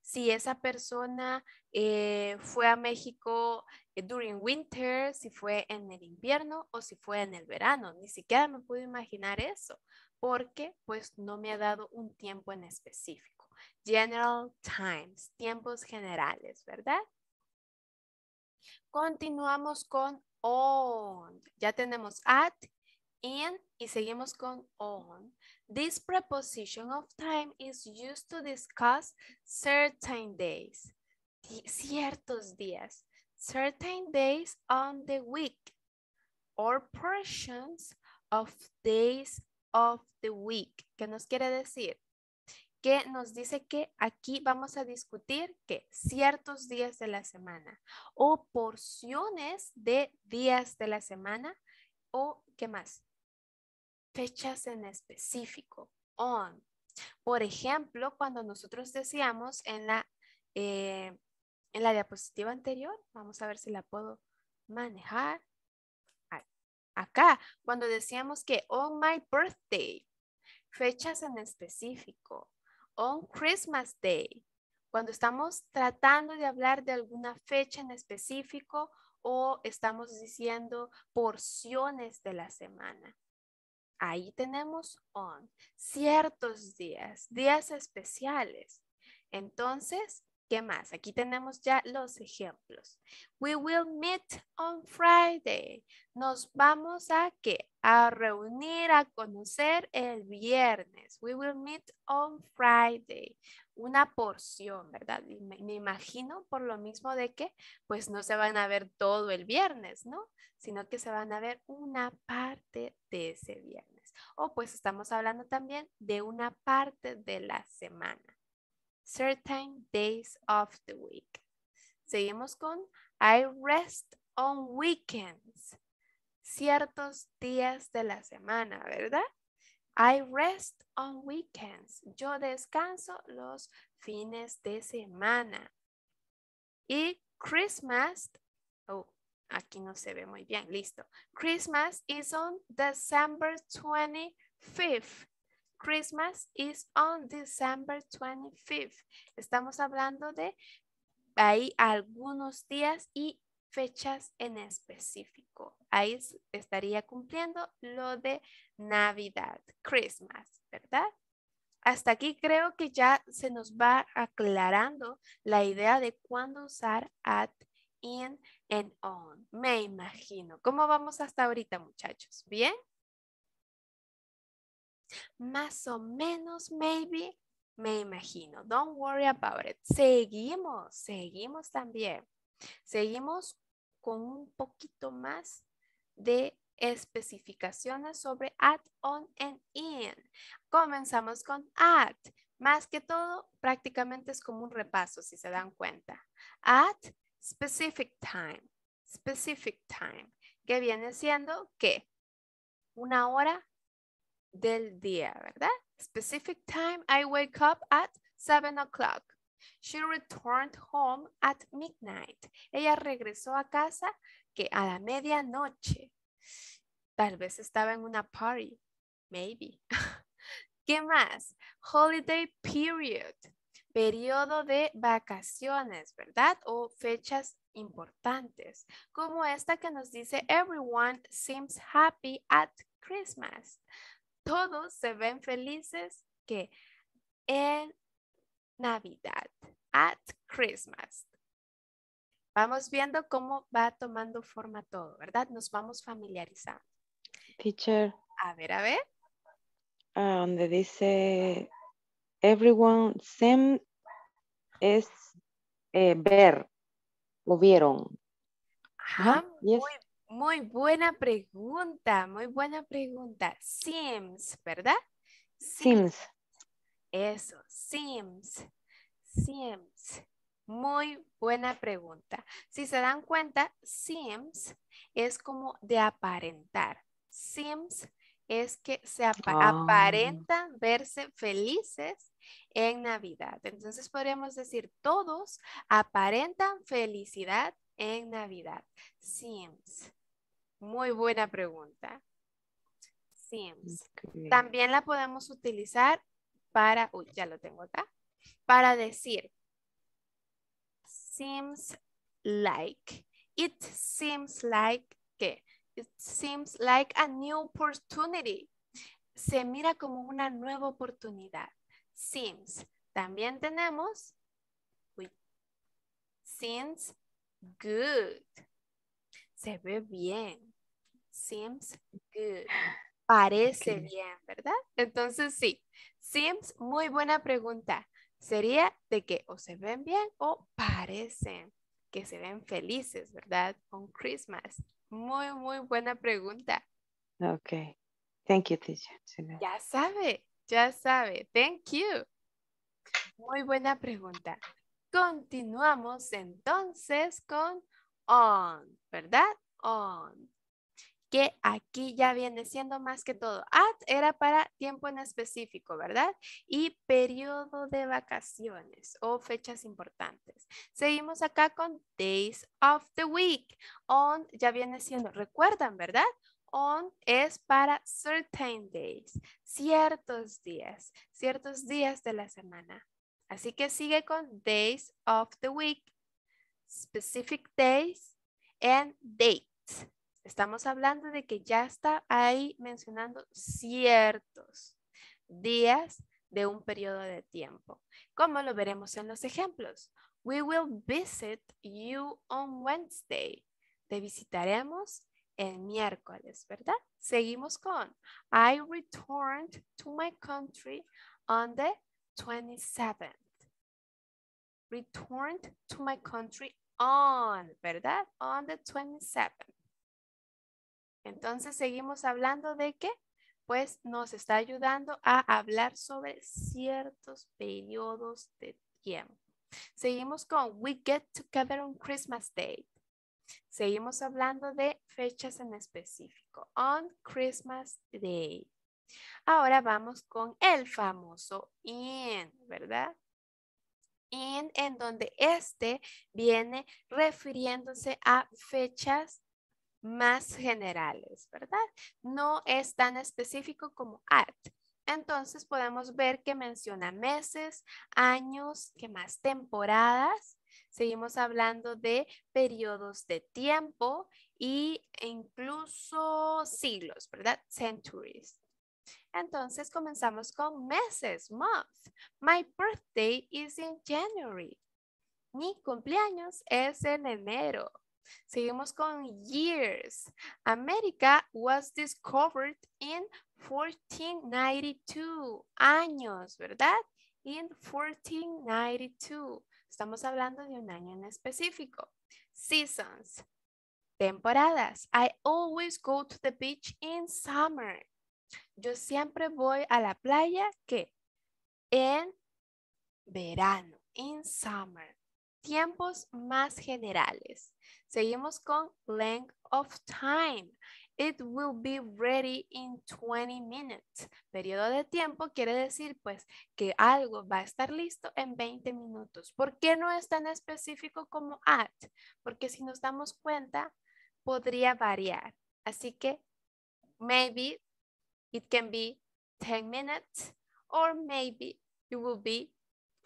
si esa persona eh, fue a México eh, during winter, si fue en el invierno o si fue en el verano. Ni siquiera me pude imaginar eso porque pues no me ha dado un tiempo en específico. General times, tiempos generales, ¿verdad? Continuamos con on. Ya tenemos at y seguimos con on. This preposition of time is used to discuss certain days, ciertos días, certain days on the week or portions of days of the week. ¿Qué nos quiere decir? que nos dice que aquí vamos a discutir que ciertos días de la semana o porciones de días de la semana o qué más, fechas en específico, on. Por ejemplo, cuando nosotros decíamos en la, eh, en la diapositiva anterior, vamos a ver si la puedo manejar. Acá, cuando decíamos que on my birthday, fechas en específico, on Christmas Day, cuando estamos tratando de hablar de alguna fecha en específico o estamos diciendo porciones de la semana. Ahí tenemos on, ciertos días, días especiales. Entonces, ¿qué más? Aquí tenemos ya los ejemplos. We will meet on Friday. Nos vamos a qué? A reunir, a conocer el viernes. We will meet on Friday una porción, ¿verdad? me, me, imagino por lo mismo de que pues no se van a ver todo el viernes, ¿no? Sino que se van a ver una parte de ese viernes. O pues estamos hablando también de una parte de la semana. Certain days of the week. Seguimos con I rest on weekends. Ciertos días de la semana, ¿verdad? I rest on weekends. Yo descanso los fines de semana. Y Christmas, oh, aquí no se ve muy bien, listo. Christmas is on December 25th. Christmas is on December 25th. Estamos hablando de ahí algunos días y fechas en específico. Ahí estaría cumpliendo lo de Navidad, Christmas, ¿verdad? Hasta aquí creo que ya se nos va aclarando la idea de cuándo usar at, in and on. Me imagino. ¿Cómo vamos hasta ahorita, muchachos? ¿Bien? Más o menos, maybe. Me imagino. Don't worry about it. Seguimos, seguimos también. Seguimos con un poquito más de especificaciones sobre at, on and in. Comenzamos con at. Más que todo, prácticamente es como un repaso, si se dan cuenta. At specific time, specific time, que viene siendo que una hora del día, ¿verdad? Specific time, I wake up at 7 o'clock. She returned home at midnight. Ella regresó a casa que a la medianoche. Tal vez estaba en una party. Maybe. [LAUGHS] ¿Qué más? Holiday period. Periodo de vacaciones, ¿verdad? O fechas importantes, como esta que nos dice Everyone seems happy at Christmas. Todos se ven felices que en Navidad, at Christmas. Vamos viendo cómo va tomando forma todo, ¿verdad? Nos vamos familiarizando. Teacher. A ver, a ver. Ah, donde dice everyone, Sam es eh, ver, lo vieron. Ah, Ajá, muy, buena pregunta, muy buena pregunta. Sims, ¿verdad? Sims. Sims. Eso, sims, sims, Muy buena pregunta. Si se dan cuenta, sims es como de aparentar. Sims es que se ah. aparentan verse felices en Navidad. Entonces podríamos decir, todos aparentan felicidad en Navidad. Sims, Muy buena pregunta. Sims, También la podemos utilizar para, uy, ya lo tengo acá, para decir, seems like, it seems like, ¿qué? It seems like a new opportunity. Se mira como una nueva oportunidad. Seems. También tenemos, uy, seems good. Se ve bien. Seems good. [GASPS] Parece bien, ¿verdad? Entonces sí, Sims, muy buena pregunta. Sería de que o se ven bien o parecen que se ven felices, ¿verdad? On Christmas. Muy, muy buena pregunta. Ok. Thank you, teacher. Ya sabe, ya sabe. Thank you. Muy buena pregunta. Continuamos entonces con on, ¿verdad? On que aquí ya viene siendo más que todo. At ah, era para tiempo en específico, ¿verdad? Y periodo de vacaciones o fechas importantes. Seguimos acá con days of the week. On ya viene siendo, recuerdan, ¿verdad? on es para certain days, ciertos días, ciertos días de la semana. Así que sigue con days of the week, specific days and dates. Estamos hablando de que ya está ahí mencionando ciertos días de un periodo de tiempo, como lo veremos en los ejemplos. We will visit you on Wednesday. Te visitaremos el miércoles, ¿verdad? Seguimos con I returned to my country on the 27th. Returned to my country on, ¿verdad? On the 27th. Entonces, seguimos hablando de que, pues, nos está ayudando a hablar sobre ciertos periodos de tiempo. Seguimos con We get together on Christmas Day. Seguimos hablando de fechas en específico. On Christmas Day. Ahora vamos con el famoso in, ¿verdad? In, en donde este viene refiriéndose a fechas más generales, ¿verdad? No es tan específico como at. Entonces podemos ver que menciona meses, años, que más temporadas. Seguimos hablando de periodos de tiempo y, e incluso siglos, ¿verdad? Centuries. Entonces comenzamos con meses, month. My birthday is in January. Mi cumpleaños es en enero. Seguimos con years. America was discovered in 1492. Años, ¿verdad? In 1492. Estamos hablando de un año en específico. Seasons. Temporadas. I always go to the beach in summer. Yo siempre voy a la playa que en verano, in summer. Tiempos más generales. Seguimos con length of time. It will be ready in 20 minutes. Periodo de tiempo quiere decir pues que algo va a estar listo en 20 minutos. ¿Por qué no es tan específico como at? Porque si nos damos cuenta, podría variar. Así que maybe it can be 10 minutes or maybe it will be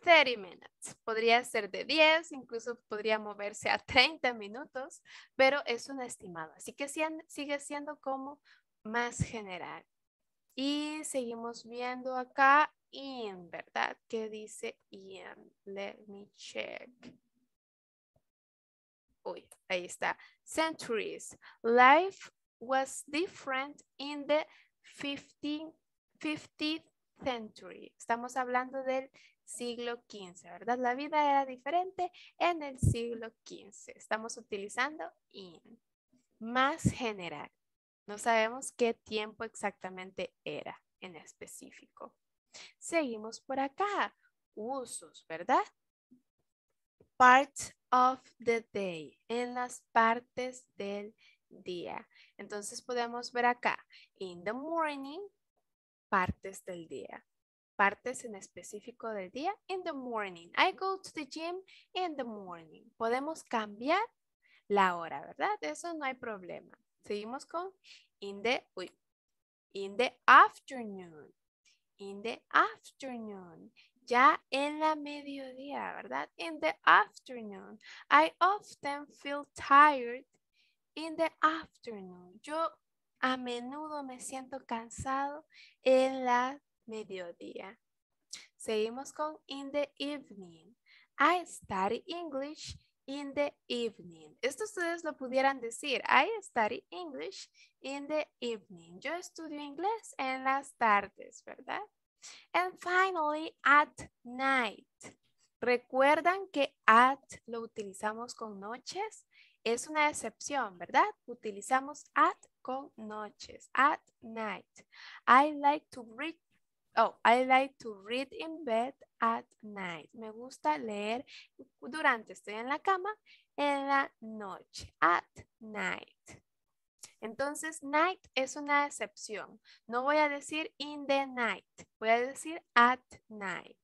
30 minutes. Podría ser de 10, incluso podría moverse a 30 minutos, pero es una estimada, Así que sigue siendo como más general. Y seguimos viendo acá in, ¿verdad? ¿Qué dice in. Let me check. Uy, ahí está. Centuries. Life was different in the 15, th century. Estamos hablando del siglo XV, ¿verdad? La vida era diferente en el siglo XV. Estamos utilizando in. Más general. No sabemos qué tiempo exactamente era en específico. Seguimos por acá. Usos, ¿verdad? Parts of the day. En las partes del día. Entonces podemos ver acá. In the morning, partes del día partes en específico del día. In the morning. I go to the gym in the morning. Podemos cambiar la hora, ¿verdad? Eso no hay problema. Seguimos con in the, in the afternoon. In the afternoon. Ya en la mediodía, ¿verdad? In the afternoon. I often feel tired in the afternoon. Yo a menudo me siento cansado en la mediodía. Seguimos con in the evening. I study English in the evening. Esto ustedes lo pudieran decir. I study English in the evening. Yo estudio inglés en las tardes, ¿verdad? And finally, at night. Recuerdan que at lo utilizamos con noches. Es una excepción, ¿verdad? Utilizamos at con noches, at night. I like to read Oh, I like to read in bed at night. Me gusta leer durante, estoy en la cama, en la noche, at night. Entonces, night es una excepción. No voy a decir in the night, voy a decir at night.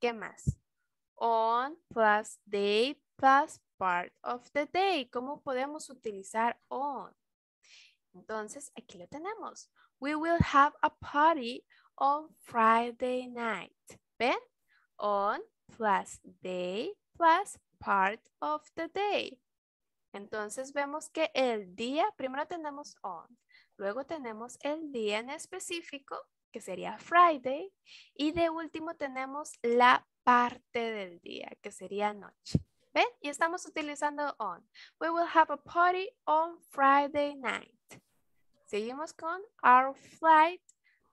¿Qué más? On plus day plus part of the day. ¿Cómo podemos utilizar on? Entonces, aquí lo tenemos. We will have a party on Friday night. ¿Ven? On plus day plus part of the day. Entonces vemos que el día, primero tenemos on, luego tenemos el día en específico, que sería Friday, y de último tenemos la parte del día, que sería noche. ¿Ven? Y estamos utilizando on. We will have a party on Friday night. Seguimos con our flight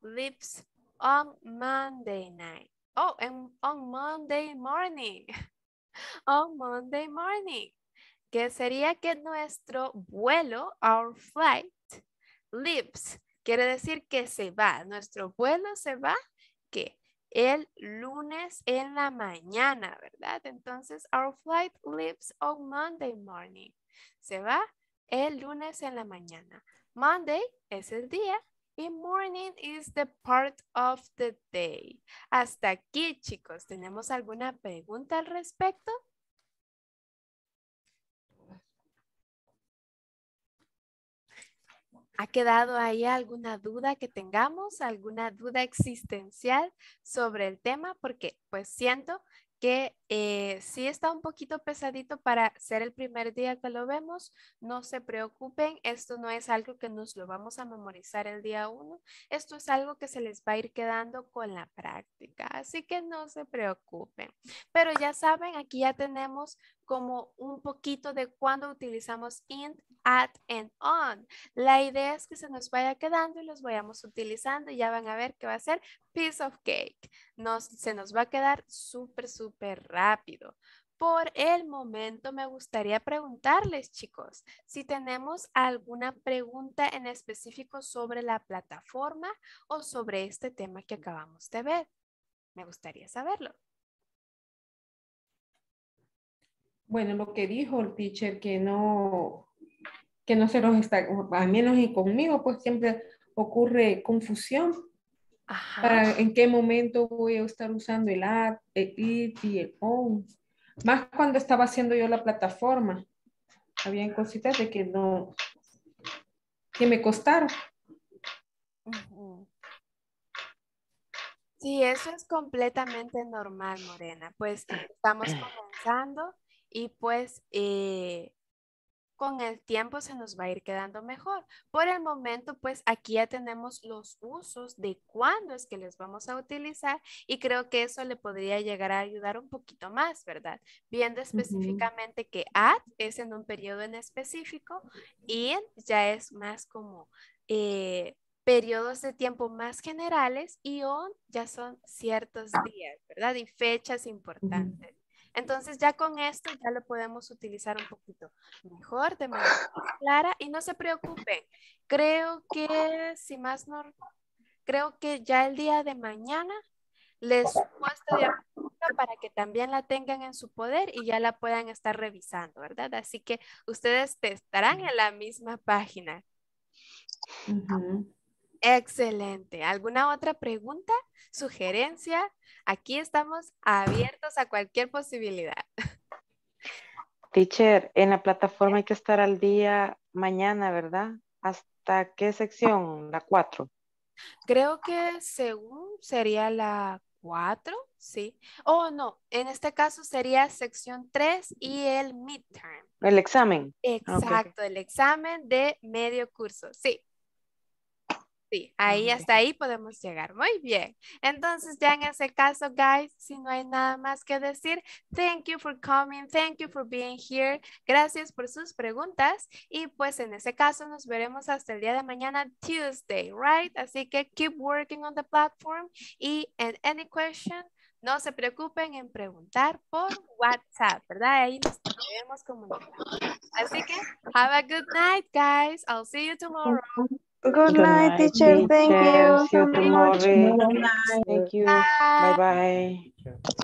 leaves on Monday night. Oh, and on Monday morning. [LAUGHS] on Monday morning. Que sería que nuestro vuelo, our flight, leaves. Quiere decir que se va. Nuestro vuelo se va, que el lunes en la mañana, ¿verdad? Entonces, our flight leaves on Monday morning. Se va el lunes en la mañana. Monday es el día y morning is the part of the day. Hasta aquí, chicos. ¿Tenemos alguna pregunta al respecto? ¿Ha quedado ahí alguna duda que tengamos, alguna duda existencial sobre el tema? Porque pues siento que eh, si está un poquito pesadito para ser el primer día que lo vemos. No se preocupen, esto no es algo que nos lo vamos a memorizar el día uno. Esto es algo que se les va a ir quedando con la práctica, así que no se preocupen. Pero ya saben, aquí ya tenemos como un poquito de cuando utilizamos in, at, and on. La idea es que se nos vaya quedando y los vayamos utilizando y ya van a ver que va a ser piece of cake. se nos va a quedar súper, súper rápido. Por el momento me gustaría preguntarles, chicos, si tenemos alguna pregunta en específico sobre la plataforma o sobre este tema que acabamos de ver. Me gustaría saberlo. Bueno, lo que dijo el teacher, que no, que no se los está, al menos y conmigo, pues siempre ocurre confusión. Ajá. Para en qué momento voy a estar usando el app, el it y el on. Más cuando estaba haciendo yo la plataforma. Habían cositas de que no, que me costaron. Sí, eso es completamente normal, Morena. Pues estamos comenzando y pues eh, con el tiempo se nos va a ir quedando mejor. Por el momento, pues aquí ya tenemos los usos de cuándo es que les vamos a utilizar y creo que eso le podría llegar a ayudar un poquito más, ¿verdad? Viendo específicamente que at es en un periodo en específico y ya es más como eh, periodos de tiempo más generales y on ya son ciertos días, ¿verdad? Y fechas importantes. Entonces ya con esto ya lo podemos utilizar un poquito mejor, de manera clara y no se preocupen. Creo que si más no, creo que ya el día de mañana les subo diapositiva para que también la tengan en su poder y ya la puedan estar revisando, ¿verdad? Así que ustedes estarán en la misma página. Excelente. ¿Alguna otra pregunta, sugerencia? Aquí estamos abiertos a cualquier posibilidad. [LAUGHS] Teacher, en la plataforma hay que estar al día mañana, ¿verdad? ¿Hasta qué sección? La 4. Creo que según sería la 4, sí. Oh, no, en este caso sería sección 3 y el midterm. El examen. Ah, Exacto, el examen de medio curso, sí. Sí, ah, ahí hasta ahí podemos llegar. Muy bien. Entonces, ya en ese caso, guys, si no hay nada más que decir, thank you for coming, thank you for being here. Gracias por sus preguntas y pues en ese caso nos veremos hasta el día de mañana, Tuesday, right? Así que keep working on the platform y en any question, no se preocupen en preguntar por WhatsApp, ¿verdad? Ahí nos Así que, have a good night, guys. I'll see you tomorrow. Good, Good night, night, teacher. Thank, Thank you. you tomorrow. Good night. Thank you. Bye bye. bye.